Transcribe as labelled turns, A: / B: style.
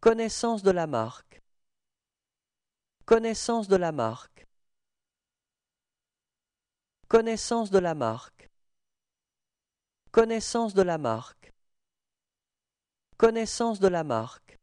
A: Connaissance de la marque. Connaissance de la marque. Connaissance de la marque. Connaissance de la marque. Connaissance de la marque.